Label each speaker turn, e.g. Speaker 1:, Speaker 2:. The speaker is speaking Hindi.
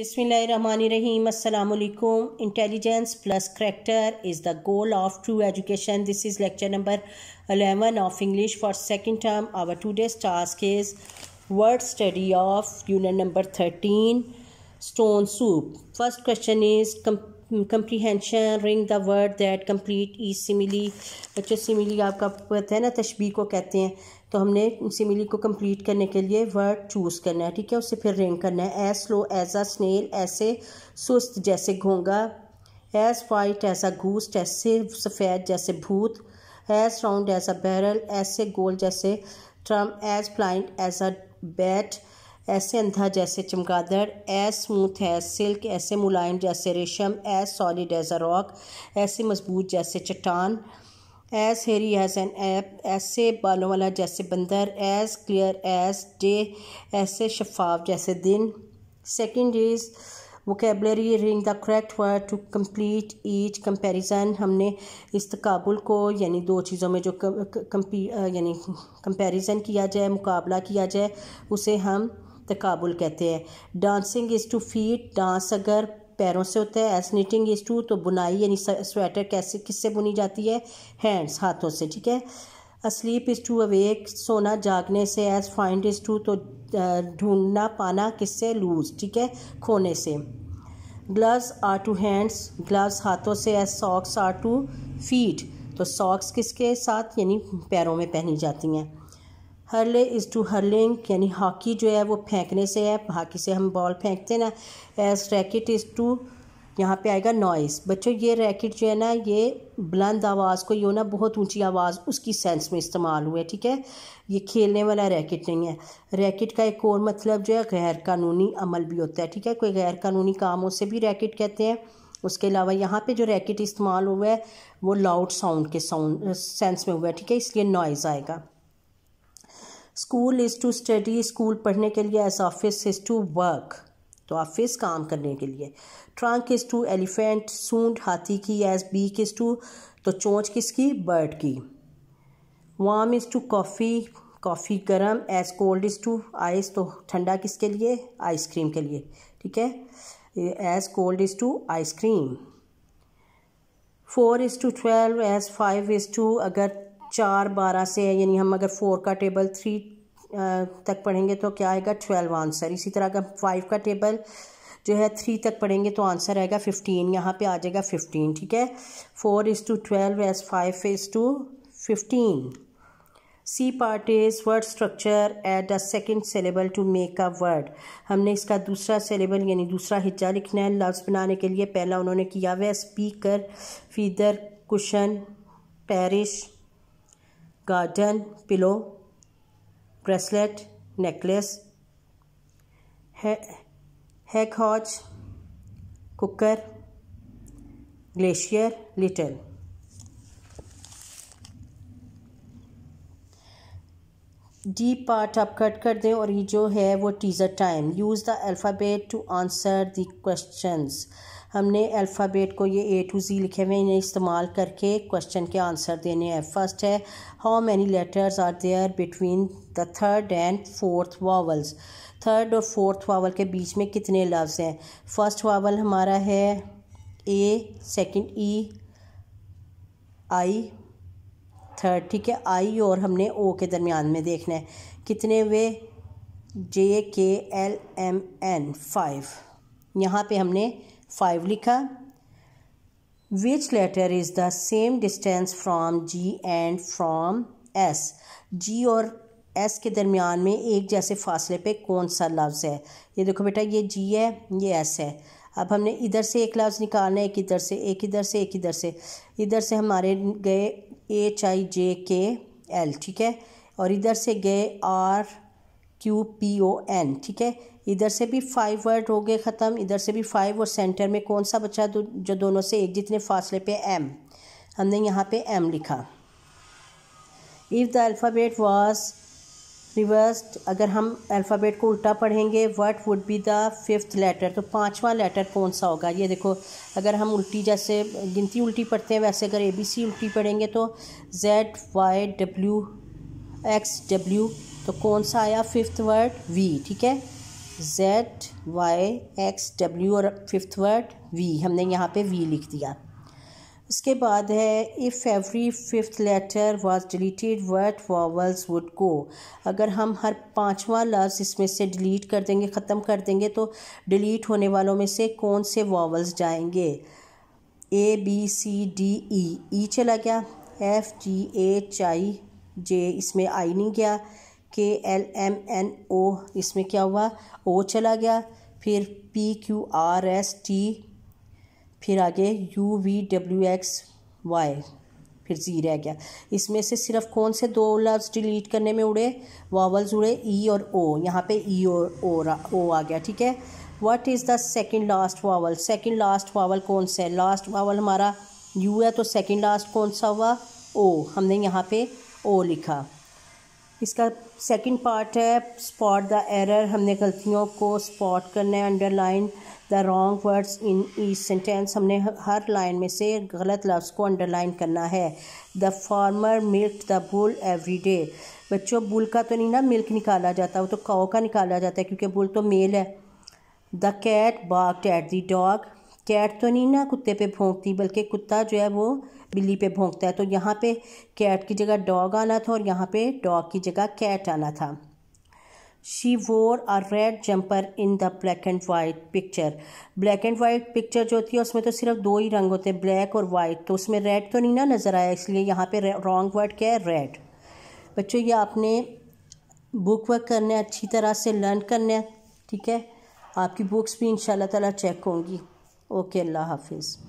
Speaker 1: Bismillahirrahmanirrahim. alaikum. Intelligence plus character is the goal of true education. This is lecture number 11 of English for second term. Our today's task is word study of unit number 13 stone soup. First question is comprehension ring the word that complete the simile बच्चों सिमिली आपका पता है ना तशबी को कहते हैं तो हमने सिमिली को कम्प्लीट करने के लिए वर्ड चूज़ करना है ठीक है उसे फिर रिंग करना है as slow as a snail ऐसे सुस्त जैसे घोंगा एज वाइट ऐसा घूस्ट ऐसे सफ़ेद जैसे भूत as round as a barrel ऐसे गोल जैसे drum as blind as a bat ऐसे अंधा जैसे चमगादड़ एज स्मूथ एज सिल्क ऐसे मुलायम जैसे रेशम as solid as a rock ऐसे मजबूत जैसे चट्टान एज हेरी एज एन ऐप ऐसे बालों वाला जैसे बंदर एज क्लियर एज डे ऐसे शफाफ जैसे दिन second is vocabulary ring the correct word to complete each comparison हमने इस तकबुल को यानी दो चीज़ों में जो कम्पी यानी कम्पेरिजन किया जाए मुकाबला किया जाए उसे हम तकबुल कहते हैं dancing is to feet dance अगर पैरों से होता है एस नीटिंग इज़ टू तो बुनाई यानी स्वेटर कैसे किससे बुनी जाती है हैंड्स हाथों से ठीक है स्लीप इज़ टू अवेक सोना जागने से एज फाइंड इज़ टू तो ढूंढना पाना किससे लूज ठीक है खोने से gloves are to hands gloves हाथों से as socks are to feet तो सॉक्स किसके साथ यानी पैरों में पहनी जाती हैं हर्ले इज़ टू हर्लिंग यानी हॉकी जो है वो फेंकने से है हॉकी से हम बॉल फेंकते हैं ना एज रैकेट इज़ टू यहाँ पे आएगा नॉइस बच्चों ये रैकेट जो है ना ये बुलंद आवाज़ को यूँ ना बहुत ऊंची आवाज़ उसकी सेंस में इस्तेमाल हुआ है ठीक है ये खेलने वाला रैकेट नहीं है रैकेट का एक और मतलब जो है गैर कानूनी अमल भी होता है ठीक है कोई गैर कानूनी काम उसे भी रैकेट कहते हैं उसके अलावा यहाँ पे जो रैकेट इस्तेमाल हुआ है वो लाउड साउंड के साउंड सेंस में हुआ है ठीक है इसलिए नॉइज़ आएगा school is to study school पढ़ने के लिए as office is to work तो ऑफिस काम करने के लिए ट्रंक इज़ टू एलिफेंट सूंड हाथी की एज बीक इज़ टू तो चोंच किसकी बर्ड की warm is to coffee coffee गर्म as cold is to ice तो ठंडा किसके लिए आइसक्रीम के लिए ठीक है as cold is to ice cream four is to twelve as five is to अगर चार बारह से है यानी हम अगर फोर का टेबल थ्री तक पढ़ेंगे तो क्या आएगा ट्वेल्व आंसर इसी तरह अगर फाइव का टेबल जो है थ्री तक पढ़ेंगे तो आंसर आएगा फिफ्टीन यहाँ पे आ जाएगा फिफ्टीन ठीक है four is to twelve as five is to fifteen C part is word structure at a second syllable to make a word हमने इसका दूसरा सेलेबल यानी दूसरा हिज्जा लिखना है लफ्ज़ बनाने के लिए पहला उन्होंने किया हुआ speaker feather cushion parish garden pillow bracelet necklace हैक हॉज cooker glacier little deep part आप कट कर दें और ये जो है वो teaser time use the alphabet to answer the questions हमने अल्फ़ाबेट को ये ए टू जी लिखे हुए इन्हें इस्तेमाल करके क्वेश्चन के आंसर देने हैं फर्स्ट है how many letters are there between the third and fourth vowels third और फोर्थ वावल के बीच में कितने लफ्ज़ हैं फर्स्ट वावल हमारा है ए सेकेंड ई आई थर्ड ठीक है आई और हमने ओ के दरमियान में देखना है कितने हुए जे के एल एम एन फाइव यहाँ पे हमने फाइव लिखा which letter is the same distance from G and from S G और एस के दरमियान में एक जैसे फासले पे कौन सा लफ्ज़ है ये देखो बेटा ये जी है ये एस है अब हमने इधर से एक लफ्ज़ निकालना है एक इधर से एक इधर से एक इधर से इधर से हमारे गए एच आई जे के एल ठीक है और इधर से गए R Q P O N ठीक है इधर से भी फाइव वर्ड हो गए ख़त्म इधर से भी फाइव और सेंटर में कौन सा बचा जो दोनों से एक जितने फासले पे एम हमने यहाँ पे एम लिखा if the alphabet was reversed अगर हम अल्फ़ाबेट को उल्टा पढ़ेंगे what would be the fifth letter तो पांचवा लेटर कौन सा होगा ये देखो अगर हम उल्टी जैसे गिनती उल्टी पढ़ते हैं वैसे अगर ए बी सी उल्टी पढ़ेंगे तो Z Y W X W तो कौन सा आया फिफ्थ वर्ड वी ठीक है जेड वाई एक्स डब्ल्यू और फिफ्थ वर्ड वी हमने यहाँ पे वी लिख दिया उसके बाद है if every fifth letter was deleted word vowels would go अगर हम हर पांचवा लफ्ज़ इसमें से डिलीट कर देंगे ख़त्म कर देंगे तो डिलीट होने वालों में से कौन से वावल्स जाएंगे A B C D E ई चला गया एफ जी एच आई जे इसमें आई नहीं गया के एल एम एन ओ इसमें क्या हुआ ओ चला गया फिर P Q R S T फिर आगे U V W X Y फिर जी रह गया इसमें से सिर्फ कौन से दो लफ्ज डिलीट करने में उड़े वावल्स उड़े ई e और ओ यहाँ पे ई e और ओ ओ आ गया ठीक है what is the second last vowel second last vowel कौन सा है लास्ट वावल हमारा यू है तो सेकेंड लास्ट कौन सा हुआ ओ हमने यहाँ पे ओ लिखा इसका सेकंड पार्ट है स्पॉट द एरर हमने गलतियों को स्पॉट करना है underline the wrong words in the sentence हमने हर लाइन में से गलत लफ्ज़ को अंडरलाइन करना है the farmer milk the bull every day बच्चों बुल का तो नहीं ना मिल्क निकाला जाता वो तो काओ का निकाला जाता है क्योंकि बुल तो मेल है the cat bark at the dog cat तो नहीं ना कुत्ते पे भोंकती बल्कि कुत्ता जो है वो बिल्ली पे भोंकता है तो यहाँ पे कैट की जगह डॉग आना था और यहाँ पे डॉग की जगह कैट आना था she wore a red jumper in the black and white picture black and white picture जो होती है उसमें तो सिर्फ दो ही रंग होते हैं ब्लैक और वाइट तो उसमें रेड तो नहीं ना नज़र आया इसलिए यहाँ पे रॉन्ग वर्ड क्या है रेड बच्चों ये आपने बुक वर्क करना है अच्छी तरह से लर्न करना है ठीक है आपकी बुक्स भी इन ताला चेक होंगी ओके अल्लाह हाफिज़